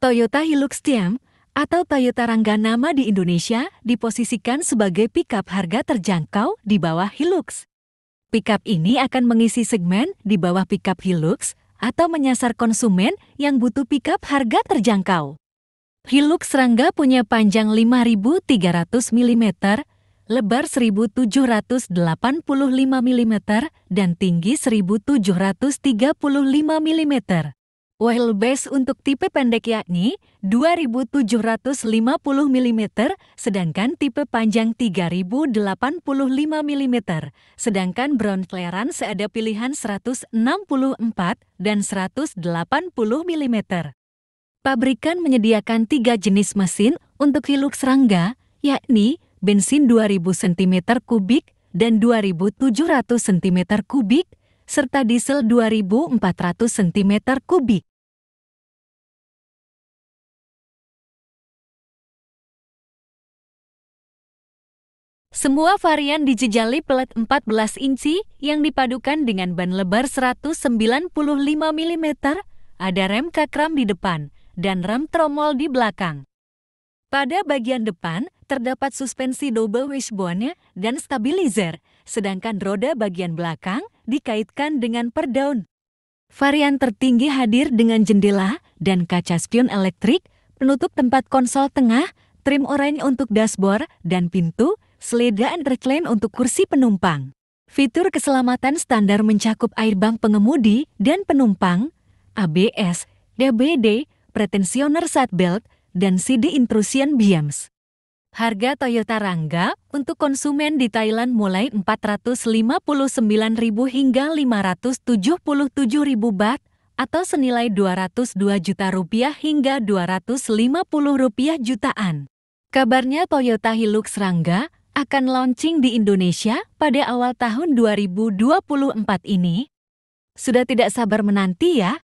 Toyota Hilux Tiam atau Toyota Rangga nama di Indonesia diposisikan sebagai pickup harga terjangkau di bawah Hilux. Pickup ini akan mengisi segmen di bawah pickup Hilux atau menyasar konsumen yang butuh pickup harga terjangkau. Hilux Rangga punya panjang 5300 mm, lebar 1785 mm, dan tinggi 1735 mm. Wheelbase untuk tipe pendek yakni 2750 mm, sedangkan tipe panjang 3085 mm. Sedangkan brown clearance seada pilihan 164 dan 180 mm. Pabrikan menyediakan tiga jenis mesin untuk hiluk serangga, yakni bensin 2000 cm kubik dan 2700 cm kubik, serta diesel 2400 cm kubik. Semua varian dijejali pelet 14 inci yang dipadukan dengan ban lebar 195 mm, ada rem kakram di depan, dan rem tromol di belakang. Pada bagian depan, terdapat suspensi double wishbone dan stabilizer, sedangkan roda bagian belakang dikaitkan dengan per perdaun. Varian tertinggi hadir dengan jendela dan kaca spion elektrik, penutup tempat konsol tengah, trim oranye untuk dashboard dan pintu, seleda recline untuk kursi penumpang. Fitur keselamatan standar mencakup airbag pengemudi dan penumpang, ABS, DBD, pretensioner seatbelt, dan CD intrusion beams. Harga Toyota Rangga untuk konsumen di Thailand mulai 459.000 hingga 577.000 baht atau senilai 202 juta rupiah hingga 250 rupiah jutaan. Kabarnya Toyota Hilux Rangga akan launching di Indonesia pada awal tahun 2024 ini. Sudah tidak sabar menanti ya?